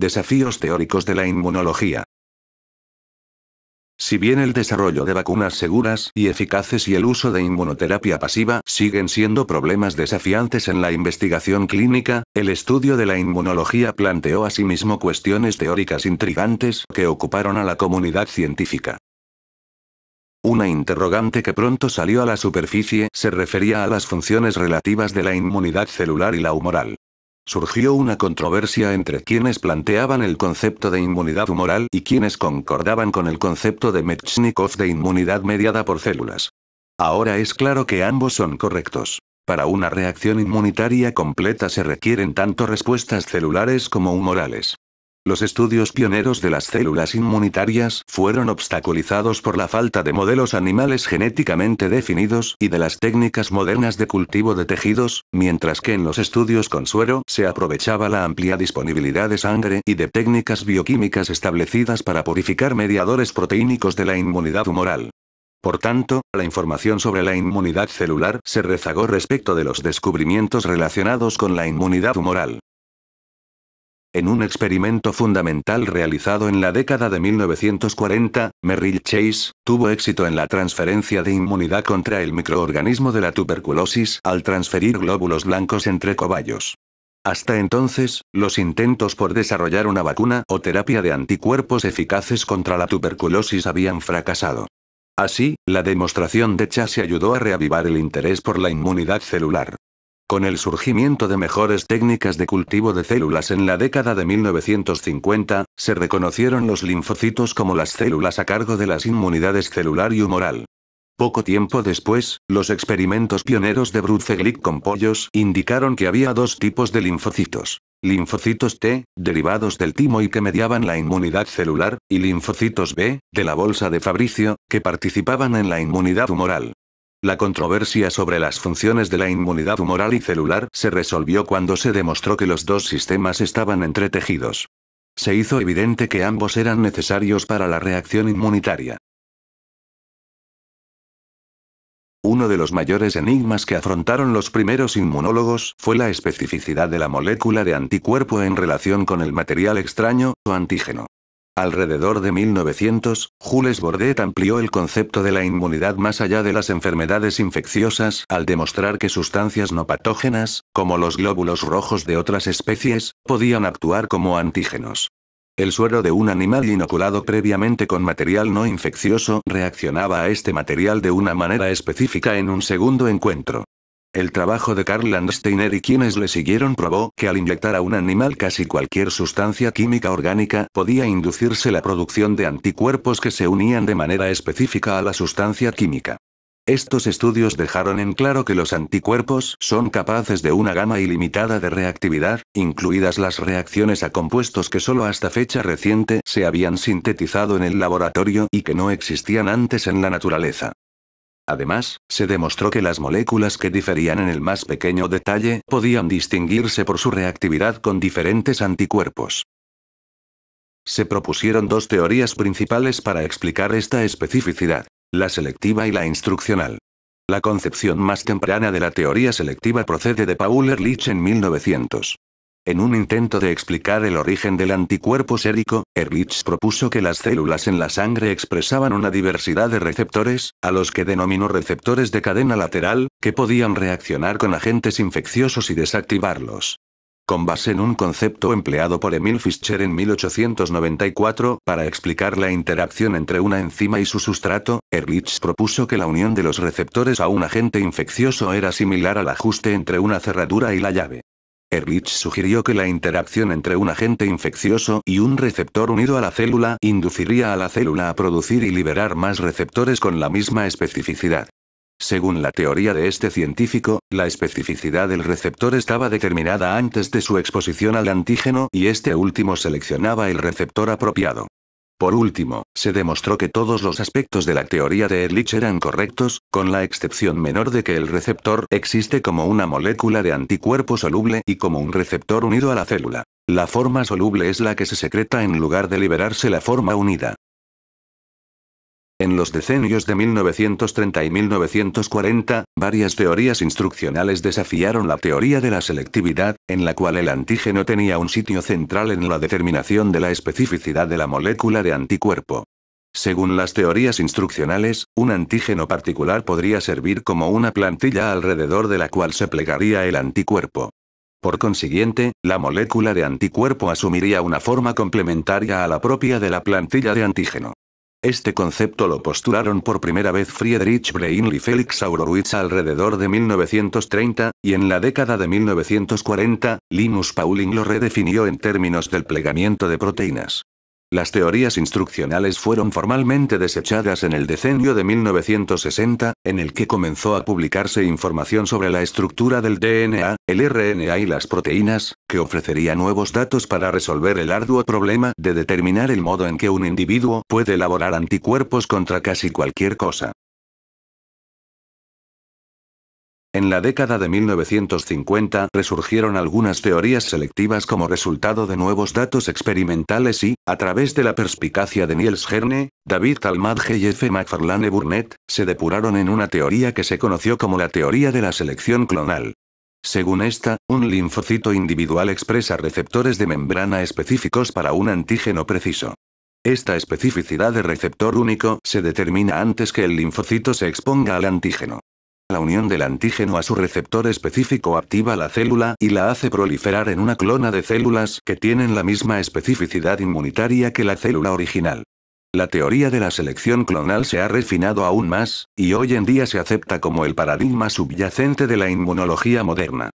Desafíos teóricos de la inmunología. Si bien el desarrollo de vacunas seguras y eficaces y el uso de inmunoterapia pasiva siguen siendo problemas desafiantes en la investigación clínica, el estudio de la inmunología planteó asimismo cuestiones teóricas intrigantes que ocuparon a la comunidad científica. Una interrogante que pronto salió a la superficie se refería a las funciones relativas de la inmunidad celular y la humoral surgió una controversia entre quienes planteaban el concepto de inmunidad humoral y quienes concordaban con el concepto de Metchnikov de inmunidad mediada por células. Ahora es claro que ambos son correctos. Para una reacción inmunitaria completa se requieren tanto respuestas celulares como humorales. Los estudios pioneros de las células inmunitarias fueron obstaculizados por la falta de modelos animales genéticamente definidos y de las técnicas modernas de cultivo de tejidos, mientras que en los estudios con suero se aprovechaba la amplia disponibilidad de sangre y de técnicas bioquímicas establecidas para purificar mediadores proteínicos de la inmunidad humoral. Por tanto, la información sobre la inmunidad celular se rezagó respecto de los descubrimientos relacionados con la inmunidad humoral. En un experimento fundamental realizado en la década de 1940, Merrill Chase tuvo éxito en la transferencia de inmunidad contra el microorganismo de la tuberculosis al transferir glóbulos blancos entre cobayos. Hasta entonces, los intentos por desarrollar una vacuna o terapia de anticuerpos eficaces contra la tuberculosis habían fracasado. Así, la demostración de Chase ayudó a reavivar el interés por la inmunidad celular. Con el surgimiento de mejores técnicas de cultivo de células en la década de 1950, se reconocieron los linfocitos como las células a cargo de las inmunidades celular y humoral. Poco tiempo después, los experimentos pioneros de Bruce con pollos indicaron que había dos tipos de linfocitos. Linfocitos T, derivados del timo y que mediaban la inmunidad celular, y linfocitos B, de la bolsa de Fabricio, que participaban en la inmunidad humoral. La controversia sobre las funciones de la inmunidad humoral y celular se resolvió cuando se demostró que los dos sistemas estaban entretejidos. Se hizo evidente que ambos eran necesarios para la reacción inmunitaria. Uno de los mayores enigmas que afrontaron los primeros inmunólogos fue la especificidad de la molécula de anticuerpo en relación con el material extraño, o antígeno. Alrededor de 1900, Jules Bordet amplió el concepto de la inmunidad más allá de las enfermedades infecciosas al demostrar que sustancias no patógenas, como los glóbulos rojos de otras especies, podían actuar como antígenos. El suero de un animal inoculado previamente con material no infeccioso reaccionaba a este material de una manera específica en un segundo encuentro. El trabajo de Karl Landsteiner y quienes le siguieron probó que al inyectar a un animal casi cualquier sustancia química orgánica podía inducirse la producción de anticuerpos que se unían de manera específica a la sustancia química. Estos estudios dejaron en claro que los anticuerpos son capaces de una gama ilimitada de reactividad, incluidas las reacciones a compuestos que solo hasta fecha reciente se habían sintetizado en el laboratorio y que no existían antes en la naturaleza. Además, se demostró que las moléculas que diferían en el más pequeño detalle podían distinguirse por su reactividad con diferentes anticuerpos. Se propusieron dos teorías principales para explicar esta especificidad, la selectiva y la instruccional. La concepción más temprana de la teoría selectiva procede de Paul Ehrlich en 1900. En un intento de explicar el origen del anticuerpo sérico, Ehrlich propuso que las células en la sangre expresaban una diversidad de receptores, a los que denominó receptores de cadena lateral, que podían reaccionar con agentes infecciosos y desactivarlos con base en un concepto empleado por Emil Fischer en 1894 para explicar la interacción entre una enzima y su sustrato, Ehrlich propuso que la unión de los receptores a un agente infeccioso era similar al ajuste entre una cerradura y la llave. Ehrlich sugirió que la interacción entre un agente infeccioso y un receptor unido a la célula induciría a la célula a producir y liberar más receptores con la misma especificidad. Según la teoría de este científico, la especificidad del receptor estaba determinada antes de su exposición al antígeno y este último seleccionaba el receptor apropiado. Por último, se demostró que todos los aspectos de la teoría de Ehrlich eran correctos, con la excepción menor de que el receptor existe como una molécula de anticuerpo soluble y como un receptor unido a la célula. La forma soluble es la que se secreta en lugar de liberarse la forma unida. En los decenios de 1930 y 1940, varias teorías instruccionales desafiaron la teoría de la selectividad, en la cual el antígeno tenía un sitio central en la determinación de la especificidad de la molécula de anticuerpo. Según las teorías instruccionales, un antígeno particular podría servir como una plantilla alrededor de la cual se plegaría el anticuerpo. Por consiguiente, la molécula de anticuerpo asumiría una forma complementaria a la propia de la plantilla de antígeno. Este concepto lo postularon por primera vez Friedrich Breinl y Felix Aurowitz alrededor de 1930, y en la década de 1940, Linus Pauling lo redefinió en términos del plegamiento de proteínas. Las teorías instruccionales fueron formalmente desechadas en el decenio de 1960, en el que comenzó a publicarse información sobre la estructura del DNA, el RNA y las proteínas, que ofrecería nuevos datos para resolver el arduo problema de determinar el modo en que un individuo puede elaborar anticuerpos contra casi cualquier cosa. En la década de 1950 resurgieron algunas teorías selectivas como resultado de nuevos datos experimentales y, a través de la perspicacia de Niels Herne, David Talmadge y F. McFarlane Burnett, se depuraron en una teoría que se conoció como la teoría de la selección clonal. Según esta, un linfocito individual expresa receptores de membrana específicos para un antígeno preciso. Esta especificidad de receptor único se determina antes que el linfocito se exponga al antígeno. La unión del antígeno a su receptor específico activa la célula y la hace proliferar en una clona de células que tienen la misma especificidad inmunitaria que la célula original. La teoría de la selección clonal se ha refinado aún más, y hoy en día se acepta como el paradigma subyacente de la inmunología moderna.